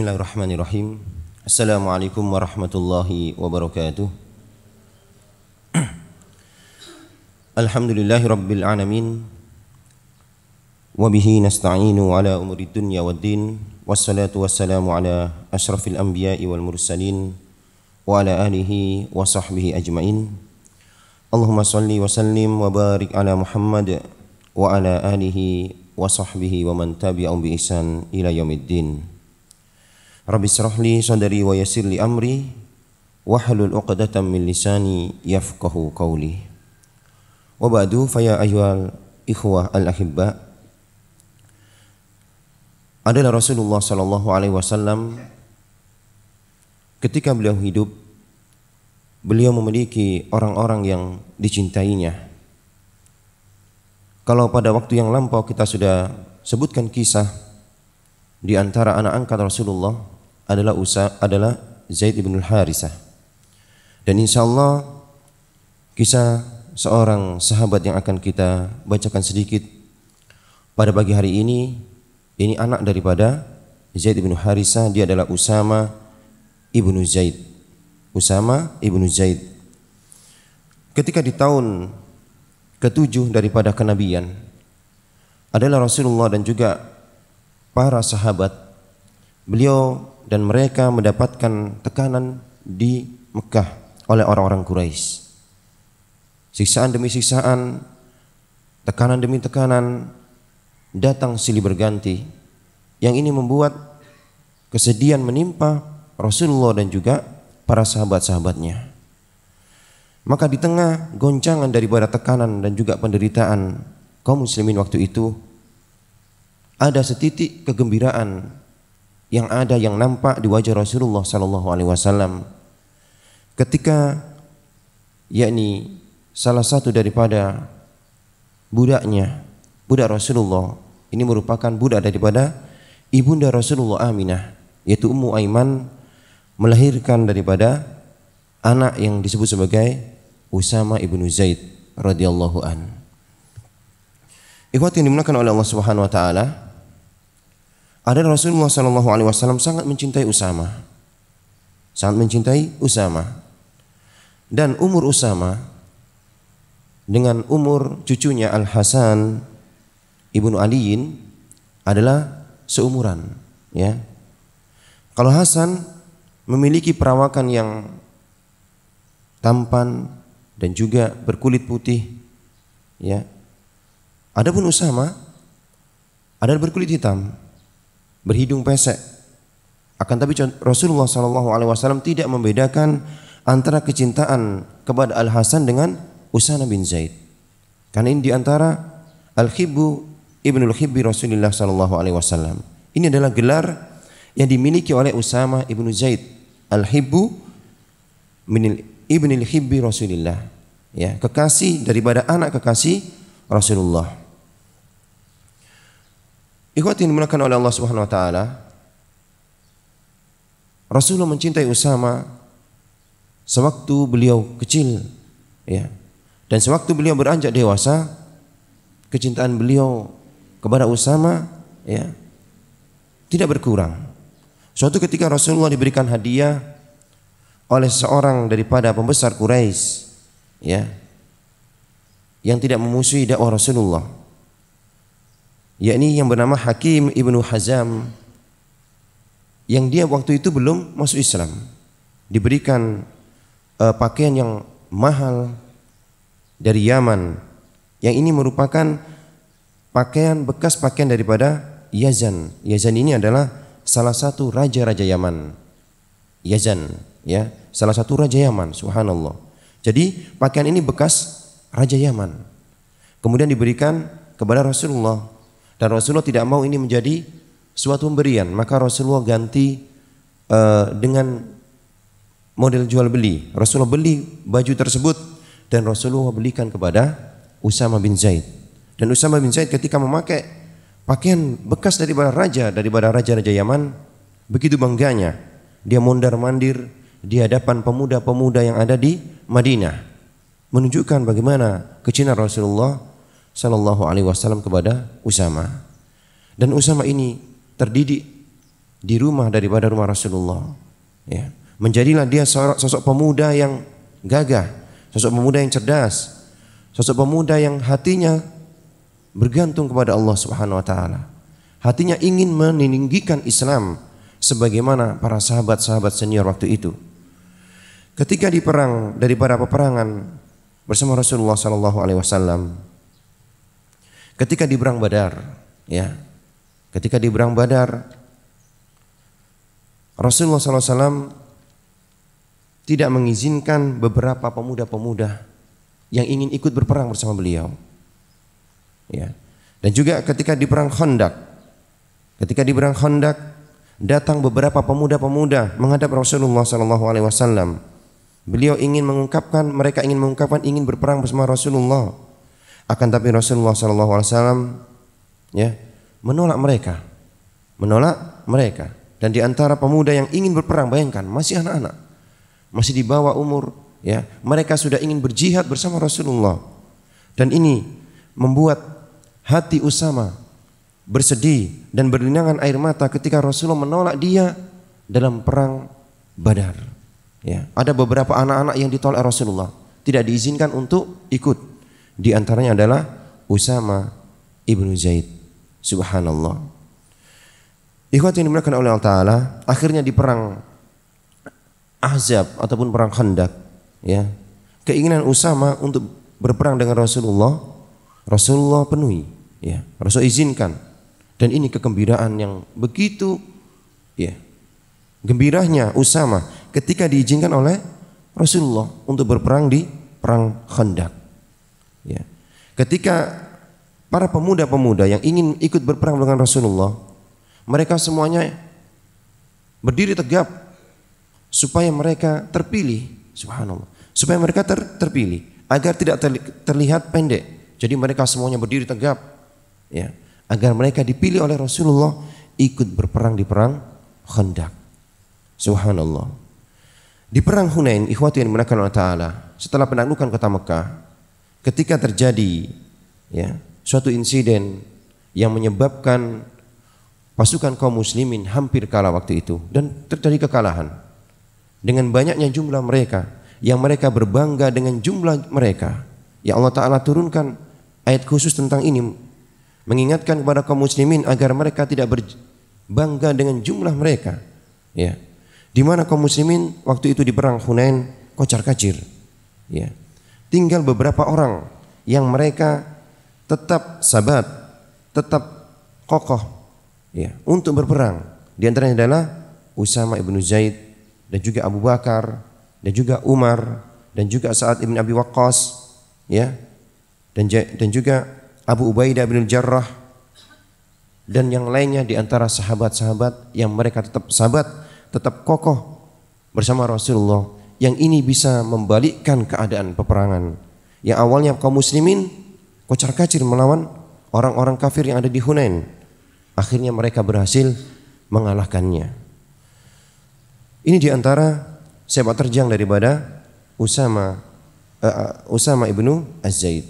Bismillahirrahmanirrahim. Assalamualaikum warahmatullahi wabarakatuh. Alhamdulillahi rabbil alamin. Wabihi nasta'inu ala umuri dunya wa din Wassalatu wassalamu ala ashrafil anbiya'i wal mursalin wa ala ahlihi wa sahbihi ajmain. Allahumma salli wa sallim wa barik ala Muhammad wa ala ahlihi wa sahbihi wa man tabi'ahum bi ihsan ila yaumiddin. Rabbi syrahli sadari wa yasirli amri wahlul 'uqdatam min lisani yafqahu qawli. Wa ba'du fa ya ayyuhal ikhwah al ahibba adalah Rasulullah sallallahu alaihi wasallam ketika beliau hidup beliau memiliki orang-orang yang dicintainya. Kalau pada waktu yang lampau kita sudah sebutkan kisah di antara anak angkat Rasulullah adalah Usa adalah Zaid bin Harisah. Dan insya Allah kisah seorang sahabat yang akan kita bacakan sedikit pada pagi hari ini ini anak daripada Zaid bin Harisah dia adalah Usama ibnu Zaid. Usama ibnu Zaid. Ketika di tahun ketujuh daripada kenabian adalah Rasulullah dan juga para sahabat. Beliau dan mereka mendapatkan tekanan di Mekah oleh orang-orang Quraisy. Sisaan demi sisaan, tekanan demi tekanan datang silih berganti. Yang ini membuat kesedihan menimpa Rasulullah dan juga para sahabat-sahabatnya. Maka di tengah goncangan daripada tekanan dan juga penderitaan kaum muslimin waktu itu ada setitik kegembiraan yang ada yang nampak di wajah Rasulullah sallallahu alaihi wasallam ketika yakni salah satu daripada budaknya budak Rasulullah ini merupakan budak daripada ibunda Rasulullah Aminah yaitu Ummu Aiman melahirkan daripada anak yang disebut sebagai Usama ibnu Zaid radhiyallahu an. Ikhwati yang dimuliakan oleh Allah Subhanahu wa taala, ada Rasulullah Shallallahu Alaihi Wasallam sangat mencintai Usama, sangat mencintai Usama, dan umur Usama dengan umur cucunya Al Hasan ibnu Aliin adalah seumuran, ya. Kalau Hasan memiliki perawakan yang tampan dan juga berkulit putih, ya. Adapun Usama adalah berkulit hitam, berhidung pesek. Akan tapi Rasulullah Shallallahu Alaihi Wasallam tidak membedakan antara kecintaan kepada Al Hasan dengan Usana bin Zaid. Karena ini diantara Al Khibu ibnul Khibi Rasulullah Shallallahu Alaihi Wasallam. Ini adalah gelar yang dimiliki oleh Usama ibnu Zaid Al Hibu ibnul Al Rasulillah, Rasulullah. Ya, kekasih daripada anak kekasih Rasulullah. Ikhwati yang dimuliakan oleh Allah Subhanahu wa taala. Rasulullah mencintai Usama sewaktu beliau kecil ya. Dan sewaktu beliau beranjak dewasa, kecintaan beliau kepada Usama ya tidak berkurang. Suatu ketika Rasulullah diberikan hadiah oleh seorang daripada pembesar Quraisy ya yang tidak memusuhi dakwah Rasulullah yakni yang bernama Hakim Ibnu Hazam yang dia waktu itu belum masuk Islam. Diberikan uh, pakaian yang mahal dari Yaman yang ini merupakan pakaian bekas pakaian daripada Yazan. Yazan ini adalah salah satu raja-raja Yaman. Yazan, ya, salah satu raja Yaman, subhanallah. Jadi pakaian ini bekas raja Yaman. Kemudian diberikan kepada Rasulullah dan Rasulullah tidak mau ini menjadi suatu pemberian. Maka Rasulullah ganti uh, dengan model jual beli. Rasulullah beli baju tersebut dan Rasulullah belikan kepada Usama bin Zaid. Dan Usama bin Zaid ketika memakai pakaian bekas daripada raja, daripada raja-raja Yaman, begitu bangganya. Dia mondar-mandir di hadapan pemuda-pemuda yang ada di Madinah menunjukkan bagaimana kecintaan Rasulullah Sallallahu Alaihi Wasallam kepada Usama. Dan Usama ini terdidik di rumah daripada rumah Rasulullah. Ya. Menjadilah dia sosok pemuda yang gagah, sosok pemuda yang cerdas, sosok pemuda yang hatinya bergantung kepada Allah Subhanahu wa taala. Hatinya ingin meninggikan Islam sebagaimana para sahabat-sahabat senior waktu itu. Ketika di perang daripada peperangan bersama Rasulullah sallallahu alaihi wasallam ketika di perang Badar, ya. Ketika di perang Badar Rasulullah SAW tidak mengizinkan beberapa pemuda-pemuda yang ingin ikut berperang bersama beliau. Ya. Dan juga ketika di perang Khandaq, ketika di perang Khandaq datang beberapa pemuda-pemuda menghadap Rasulullah SAW, Beliau ingin mengungkapkan, mereka ingin mengungkapkan ingin berperang bersama Rasulullah. Akan tapi Rasulullah SAW ya, menolak mereka. Menolak mereka. Dan di antara pemuda yang ingin berperang, bayangkan masih anak-anak. Masih di bawah umur. ya Mereka sudah ingin berjihad bersama Rasulullah. Dan ini membuat hati Usama bersedih dan berlinangan air mata ketika Rasulullah menolak dia dalam perang Badar. Ya, ada beberapa anak-anak yang ditolak Rasulullah, tidak diizinkan untuk ikut. Di antaranya adalah Usama ibnu Zaid. Subhanallah. Ikhwat yang dimuliakan oleh Allah Ta'ala akhirnya di perang Ahzab ataupun perang Khandak ya keinginan Usama untuk berperang dengan Rasulullah Rasulullah penuhi ya Rasul izinkan dan ini kegembiraan yang begitu ya gembiranya Usama ketika diizinkan oleh Rasulullah untuk berperang di perang Khandak Ya. Ketika para pemuda-pemuda yang ingin ikut berperang dengan Rasulullah, mereka semuanya berdiri tegap supaya mereka terpilih, subhanallah. Supaya mereka ter, terpilih agar tidak terlihat pendek. Jadi mereka semuanya berdiri tegap ya, agar mereka dipilih oleh Rasulullah ikut berperang di perang Khandaq. Subhanallah. Di perang Hunain, ikhwati yang dimuliakan Allah Ta'ala, setelah penaklukan kota Mekah, ketika terjadi ya suatu insiden yang menyebabkan pasukan kaum muslimin hampir kalah waktu itu dan terjadi kekalahan dengan banyaknya jumlah mereka yang mereka berbangga dengan jumlah mereka ya Allah taala turunkan ayat khusus tentang ini mengingatkan kepada kaum muslimin agar mereka tidak berbangga dengan jumlah mereka ya di mana kaum muslimin waktu itu di perang Hunain kocar-kacir ya tinggal beberapa orang yang mereka tetap sabat, tetap kokoh ya, untuk berperang. Di antaranya adalah Usama ibnu Zaid dan juga Abu Bakar dan juga Umar dan juga Sa'ad ibn Abi Waqqas ya dan dan juga Abu Ubaidah bin Jarrah dan yang lainnya di antara sahabat-sahabat yang mereka tetap sahabat, tetap kokoh bersama Rasulullah yang ini bisa membalikkan keadaan peperangan. Yang awalnya kaum muslimin kocar kacir melawan orang-orang kafir yang ada di Hunain. Akhirnya mereka berhasil mengalahkannya. Ini diantara sepak terjang daripada Usama uh, Usama ibnu Az-Zaid.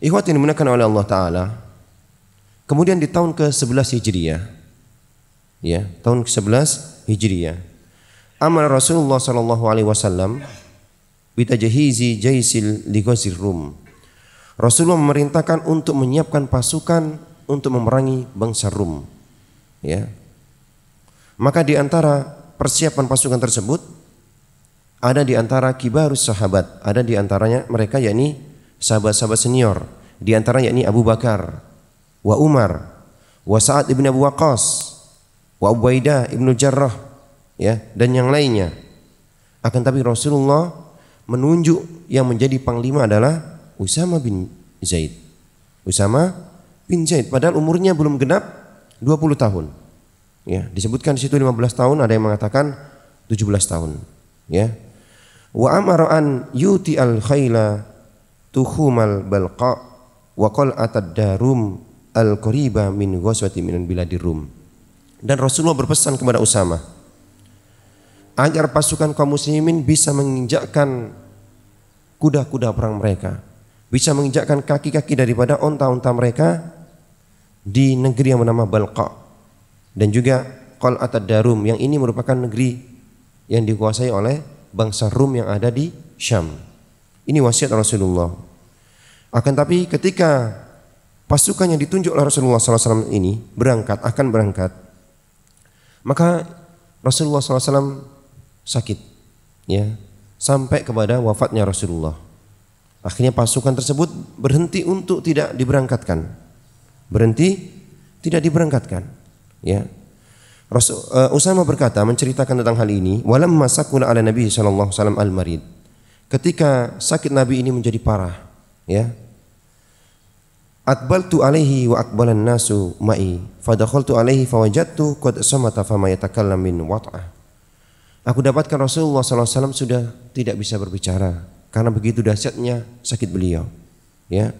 Ikhwat ini dimuliakan oleh Allah Ta'ala Kemudian di tahun ke-11 Hijriah ya, Tahun ke-11 Hijriah Amal Rasulullah sallallahu alaihi wasallam bitajhizi jaisil lighazir Rum. Rasulullah memerintahkan untuk menyiapkan pasukan untuk memerangi bangsa Rum. Ya. Maka di antara persiapan pasukan tersebut ada di antara kibarus sahabat, ada di antaranya mereka yakni sahabat-sahabat senior, di antara yakni Abu Bakar, wa Umar, wa Sa'ad ibn Abu Waqqas, wa Ubaidah ibn Jarrah, ya dan yang lainnya. Akan tapi Rasulullah menunjuk yang menjadi panglima adalah Usama bin Zaid. Usama bin Zaid padahal umurnya belum genap 20 tahun. Ya, disebutkan di situ 15 tahun, ada yang mengatakan 17 tahun, ya. Wa amara an yuti al khayla tuhumal balqa wa qal'atad atadarum al qariba min ghaswati min biladir rum. Dan Rasulullah berpesan kepada Usama, agar pasukan kaum muslimin bisa menginjakkan kuda-kuda perang mereka, bisa menginjakkan kaki-kaki daripada onta-onta mereka di negeri yang bernama Balqa dan juga Atad Darum yang ini merupakan negeri yang dikuasai oleh bangsa Rum yang ada di Syam. Ini wasiat Rasulullah. Akan tapi ketika pasukan yang ditunjuk oleh Rasulullah SAW ini berangkat akan berangkat, maka Rasulullah SAW sakit ya sampai kepada wafatnya Rasulullah. Akhirnya pasukan tersebut berhenti untuk tidak diberangkatkan. Berhenti tidak diberangkatkan, ya. Rasul uh, Usama berkata menceritakan tentang hal ini, walam masakul ala Nabi sallallahu salam al-marid. Ketika sakit Nabi ini menjadi parah, ya. tu alaihi wa akbalan nasu ma'i. Fadakhaltu alaihi fawajadtu qad samata fama yatakallam min wat'ah. Aku dapatkan Rasulullah SAW sudah tidak bisa berbicara karena begitu dahsyatnya sakit beliau. Ya.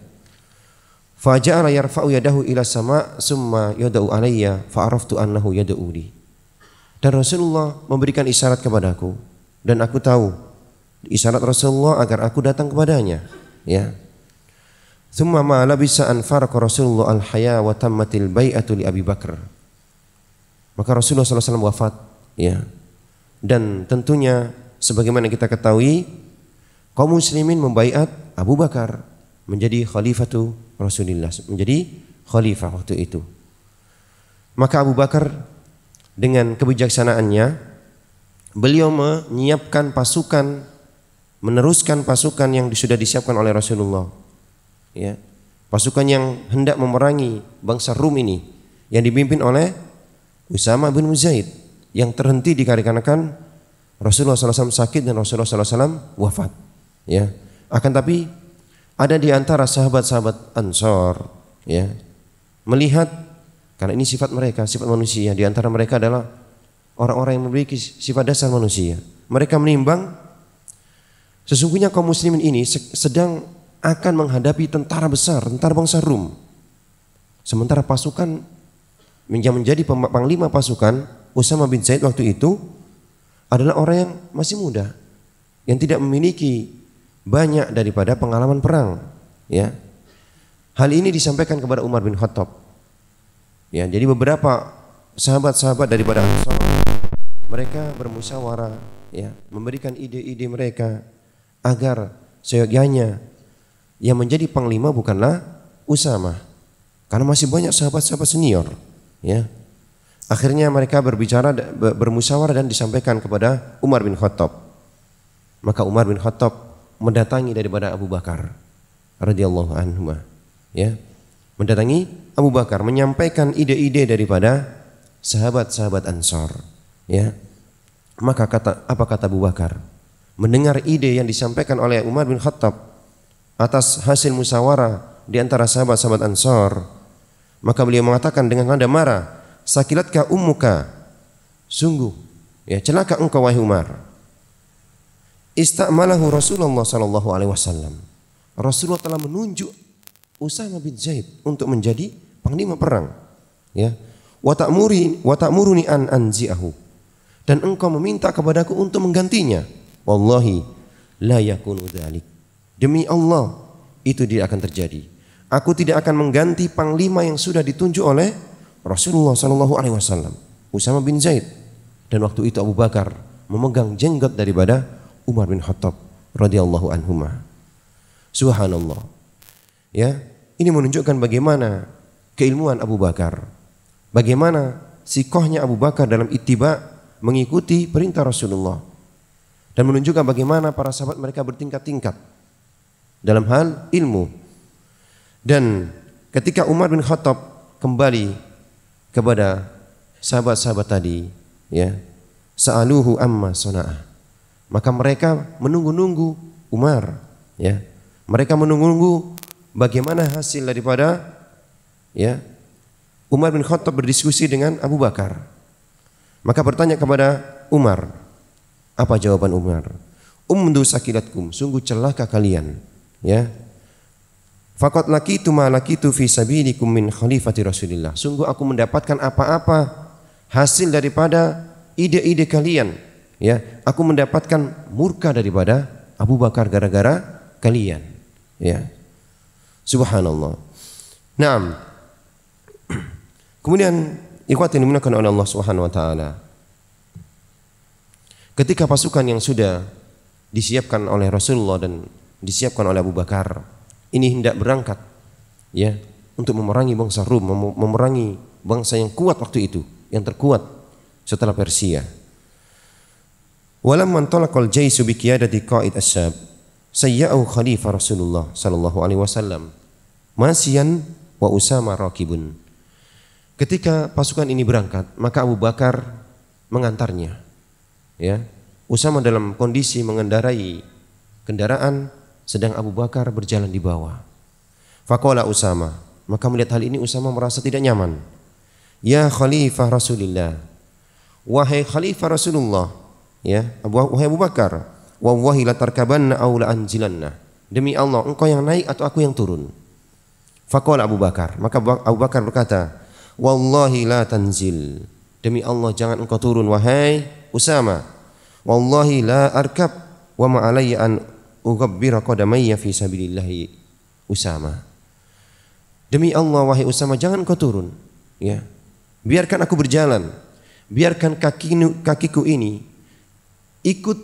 Faja'ala yarfa'u yadahu ila sama summa yada'u alayya fa'araftu annahu yada'u li. Dan Rasulullah memberikan isyarat kepadaku dan aku tahu isyarat Rasulullah agar aku datang kepadanya. Ya. Thumma ma labisa an faraqa Rasulullah al-haya wa tammatil bai'atu li Abi Bakar. Maka Rasulullah SAW wafat. Ya dan tentunya sebagaimana kita ketahui kaum muslimin membaiat Abu Bakar menjadi khalifatu Rasulullah menjadi khalifah waktu itu maka Abu Bakar dengan kebijaksanaannya beliau menyiapkan pasukan meneruskan pasukan yang sudah disiapkan oleh Rasulullah ya pasukan yang hendak memerangi bangsa Rum ini yang dipimpin oleh Usama bin Muzaid yang terhenti dikarenakan Rasulullah SAW sakit dan Rasulullah SAW wafat. Ya, akan tapi ada di antara sahabat-sahabat Ansor, ya, melihat karena ini sifat mereka, sifat manusia. Di antara mereka adalah orang-orang yang memiliki sifat dasar manusia. Mereka menimbang sesungguhnya kaum muslimin ini sedang akan menghadapi tentara besar, tentara bangsa Rum. Sementara pasukan yang menjadi panglima pasukan Usama bin Zaid waktu itu adalah orang yang masih muda yang tidak memiliki banyak daripada pengalaman perang ya hal ini disampaikan kepada Umar bin Khattab ya jadi beberapa sahabat-sahabat daripada Ansar mereka bermusyawarah ya memberikan ide-ide mereka agar seyogianya yang menjadi panglima bukanlah Usama karena masih banyak sahabat-sahabat senior ya Akhirnya mereka berbicara, bermusyawarah dan disampaikan kepada Umar bin Khattab. Maka Umar bin Khattab mendatangi daripada Abu Bakar radhiyallahu anhu ya mendatangi Abu Bakar menyampaikan ide-ide daripada sahabat-sahabat Ansor ya maka kata apa kata Abu Bakar mendengar ide yang disampaikan oleh Umar bin Khattab atas hasil musyawarah di antara sahabat-sahabat Ansor maka beliau mengatakan dengan nada marah sakilatka ummuka. Sungguh, ya celaka engkau wahai Umar. Istamalahu Rasulullah sallallahu alaihi wasallam. Rasulullah telah menunjuk Usama bin Zaid untuk menjadi panglima perang. Ya. Wa ta'muri wa ta'muruni an anzi'ahu. Dan engkau meminta kepadaku untuk menggantinya. Wallahi la yakunu dzalik. Demi Allah, itu tidak akan terjadi. Aku tidak akan mengganti panglima yang sudah ditunjuk oleh Rasulullah Shallallahu Alaihi Wasallam, Usama bin Zaid, dan waktu itu Abu Bakar memegang jenggot daripada Umar bin Khattab radhiyallahu anhu Subhanallah. Ya, ini menunjukkan bagaimana keilmuan Abu Bakar. Bagaimana sikohnya Abu Bakar dalam ittiba mengikuti perintah Rasulullah dan menunjukkan bagaimana para sahabat mereka bertingkat-tingkat dalam hal ilmu. Dan ketika Umar bin Khattab kembali kepada sahabat-sahabat tadi, ya. Sa'aluhu amma sona'ah. Maka mereka menunggu-nunggu Umar, ya. Mereka menunggu-nunggu bagaimana hasil daripada ya Umar bin Khattab berdiskusi dengan Abu Bakar. Maka bertanya kepada Umar, apa jawaban Umar? Umdu sakilatkum, sungguh celaka kalian, ya. Fakot laki itu malaki itu fi sabilikum min khalifati Rasulillah. Sungguh aku mendapatkan apa-apa hasil daripada ide-ide kalian. Ya, aku mendapatkan murka daripada Abu Bakar gara-gara kalian. Ya. Subhanallah. Naam. Kemudian ikhwat yang dimuliakan oleh Allah Subhanahu wa taala. Ketika pasukan yang sudah disiapkan oleh Rasulullah dan disiapkan oleh Abu Bakar ini hendak berangkat ya untuk memerangi bangsa Rum, mem memerangi bangsa yang kuat waktu itu, yang terkuat setelah Persia. Walam mantalaqal jaisu bi qiyadati kaid asyab sayya'u khalifah Rasulullah sallallahu alaihi wasallam masyan wa usama rakibun. Ketika pasukan ini berangkat, maka Abu Bakar mengantarnya. Ya, Usama dalam kondisi mengendarai kendaraan sedang Abu Bakar berjalan di bawah. Fakola Usama, maka melihat hal ini Usama merasa tidak nyaman. Ya Khalifah Rasulullah, wahai Khalifah Rasulullah, ya Abu wahai Abu Bakar, wahai la tarkabanna aw la anjilanna. Demi Allah, engkau yang naik atau aku yang turun. Fakola Abu Bakar, maka Abu Bakar berkata, wallahi la tanzil. Demi Allah jangan engkau turun wahai Usama. Wallahi la arkab wa ma'alayya an ugabbira qadamayya fi sabilillahi Usama. Demi Allah wahai Usama jangan kau turun ya. Biarkan aku berjalan. Biarkan kaki kakiku ini ikut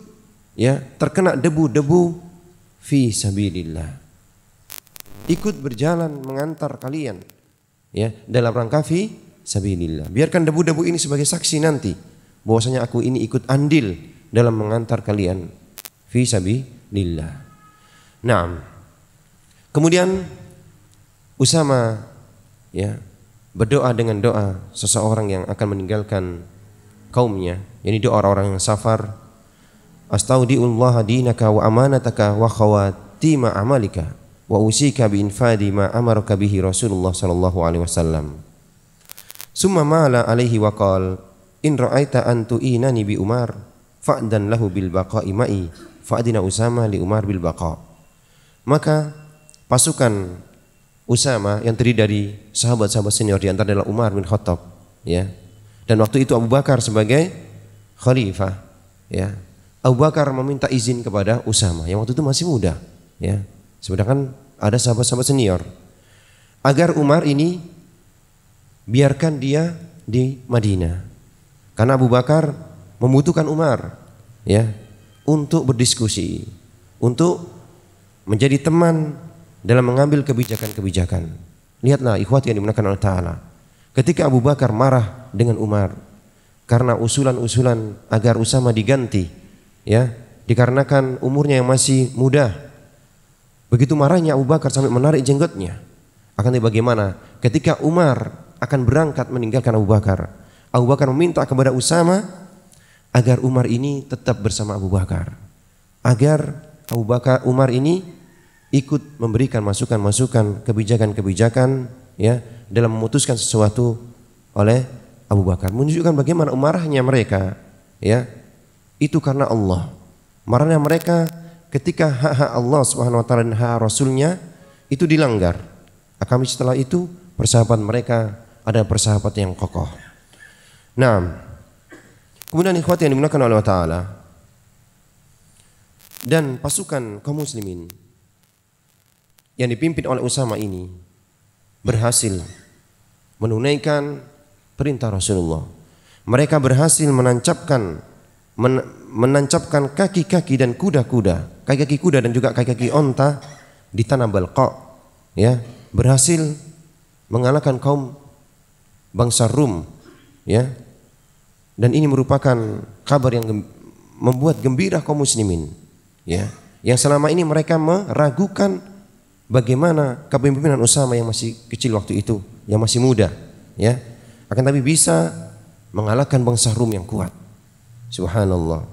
ya terkena debu-debu fi sabilillah. Ikut berjalan mengantar kalian ya dalam rangka fi sabilillah. Biarkan debu-debu ini sebagai saksi nanti bahwasanya aku ini ikut andil dalam mengantar kalian fi sabilillah lillah. Naam. Kemudian Usama ya berdoa dengan doa seseorang yang akan meninggalkan kaumnya, yakni doa orang-orang yang safar. Astaudiullaha dinaka wa amanataka wa khawatima amalika wa usika bi infadi ma amaraka bihi Rasulullah sallallahu alaihi wasallam. Summa mala alaihi wa qala in ra'aita an tu'inani bi Umar fa'dan lahu bil baqa'i ma'i fa'adina Usama li Umar bil Baqa. Maka pasukan Usama yang terdiri dari sahabat-sahabat senior di antara adalah Umar bin Khattab, ya. Dan waktu itu Abu Bakar sebagai khalifah, ya. Abu Bakar meminta izin kepada Usama yang waktu itu masih muda, ya. Sedangkan ada sahabat-sahabat senior. Agar Umar ini biarkan dia di Madinah. Karena Abu Bakar membutuhkan Umar, ya untuk berdiskusi, untuk menjadi teman dalam mengambil kebijakan-kebijakan. Lihatlah ikhwat yang dimenangkan oleh Ta'ala. Ketika Abu Bakar marah dengan Umar karena usulan-usulan agar Usama diganti, ya, dikarenakan umurnya yang masih muda. Begitu marahnya Abu Bakar sampai menarik jenggotnya. Akan bagaimana ketika Umar akan berangkat meninggalkan Abu Bakar. Abu Bakar meminta kepada Usama agar Umar ini tetap bersama Abu Bakar. Agar Abu Bakar Umar ini ikut memberikan masukan-masukan, kebijakan-kebijakan ya dalam memutuskan sesuatu oleh Abu Bakar. Menunjukkan bagaimana marahnya mereka ya. Itu karena Allah. Marahnya mereka ketika hak-hak Allah Subhanahu wa taala dan hak Rasulnya itu dilanggar. Akan setelah itu persahabatan mereka ada persahabatan yang kokoh. Nah, Kemudian ikhwati yang dimuliakan oleh Allah Ta'ala dan pasukan kaum muslimin yang dipimpin oleh Usama ini berhasil menunaikan perintah Rasulullah. Mereka berhasil menancapkan men, menancapkan kaki-kaki dan kuda-kuda, kaki-kaki kuda dan juga kaki-kaki onta di tanah Balqa, ya, berhasil mengalahkan kaum bangsa Rum, ya, dan ini merupakan kabar yang membuat gembira kaum muslimin ya yang selama ini mereka meragukan bagaimana kepemimpinan Usama yang masih kecil waktu itu yang masih muda ya akan tapi bisa mengalahkan bangsa Rum yang kuat subhanallah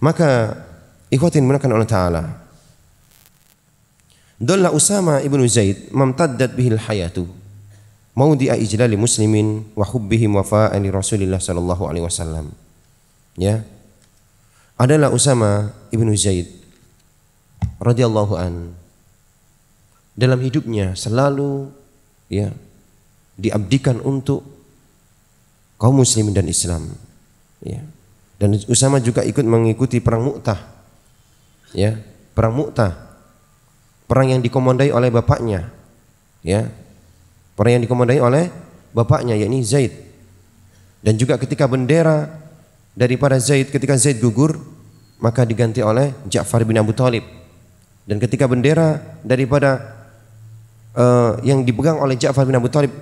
maka ikhwatin menekan Allah taala Dalla Usama ibnu Zaid mamtaddat bihil hayatuh maudi'a ijlali muslimin wa hubbihim wafa'an Rasulillah sallallahu alaihi wasallam. Ya. Adalah Usama ibnu Zaid radhiyallahu an dalam hidupnya selalu ya diabdikan untuk kaum muslimin dan Islam. Ya. Dan Usama juga ikut mengikuti perang Mu'tah. Ya, perang Mu'tah. Perang yang dikomandai oleh bapaknya. Ya, Perang yang dikomandai oleh bapaknya yakni Zaid. Dan juga ketika bendera daripada Zaid ketika Zaid gugur maka diganti oleh Ja'far bin Abu Talib. Dan ketika bendera daripada uh, yang dipegang oleh Ja'far bin Abu Talib,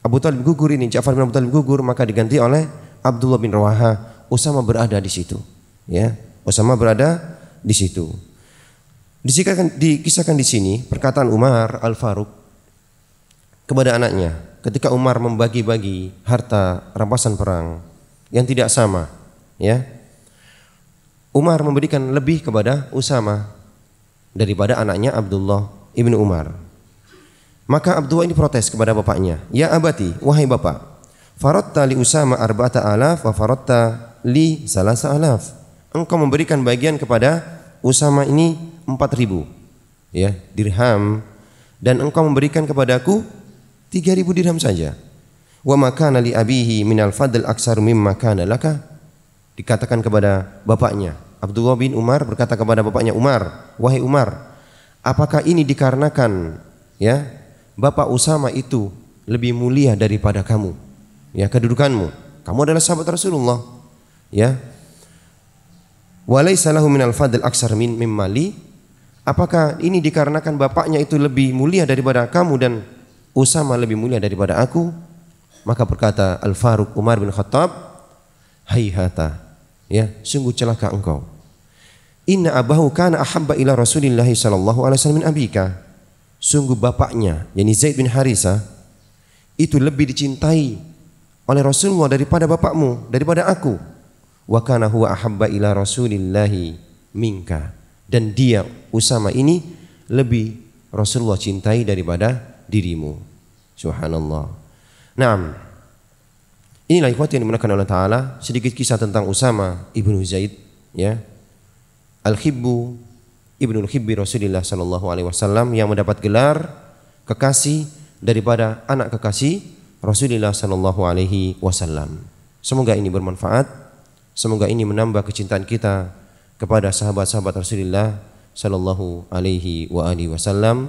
Abu Talib gugur ini, Ja'far bin Abu Talib gugur maka diganti oleh Abdullah bin Rawaha. Usama berada di situ. Ya, Usama berada di situ. Disikakan, dikisahkan di sini perkataan Umar Al Faruq kepada anaknya ketika Umar membagi-bagi harta rampasan perang yang tidak sama ya Umar memberikan lebih kepada Usama daripada anaknya Abdullah ibnu Umar maka Abdullah ini protes kepada bapaknya ya abati wahai bapak farotta li Usama arba'ata alaf wa farotta li salasa alaf engkau memberikan bagian kepada Usama ini 4000 ya dirham dan engkau memberikan kepadaku 3000 dirham saja. Wa makana li abihi minal fadl aksar mimma kana laka. Dikatakan kepada bapaknya. Abdullah bin Umar berkata kepada bapaknya Umar, wahai Umar, apakah ini dikarenakan ya bapak Usama itu lebih mulia daripada kamu? Ya kedudukanmu. Kamu adalah sahabat Rasulullah. Ya. Walaysa lahu minal fadl aksar min mimma li Apakah ini dikarenakan bapaknya itu lebih mulia daripada kamu dan Usama lebih mulia daripada aku? Maka berkata Al-Faruq Umar bin Khattab, "Haihata." Ya, sungguh celaka engkau. Inna abahu kana ahabba ila Rasulillah sallallahu alaihi wasallam min abika. Sungguh bapaknya, yakni Zaid bin Harisa, itu lebih dicintai oleh Rasulullah daripada bapakmu, daripada aku. Wa kana huwa ahabba ila Rasulillah minka. Dan dia Usama ini lebih Rasulullah cintai daripada dirimu. Subhanallah. Naam. Inilah ikhwat yang dimuliakan Allah Ta'ala. Sedikit kisah tentang Usama Ibnu Zaid. Ya. Al-Khibbu Ibnu Khibbi Rasulullah Sallallahu Alaihi Wasallam yang mendapat gelar kekasih daripada anak kekasih Rasulullah Sallallahu Alaihi Wasallam. Semoga ini bermanfaat. Semoga ini menambah kecintaan kita kepada sahabat-sahabat Rasulullah Sallallahu Alaihi Wasallam.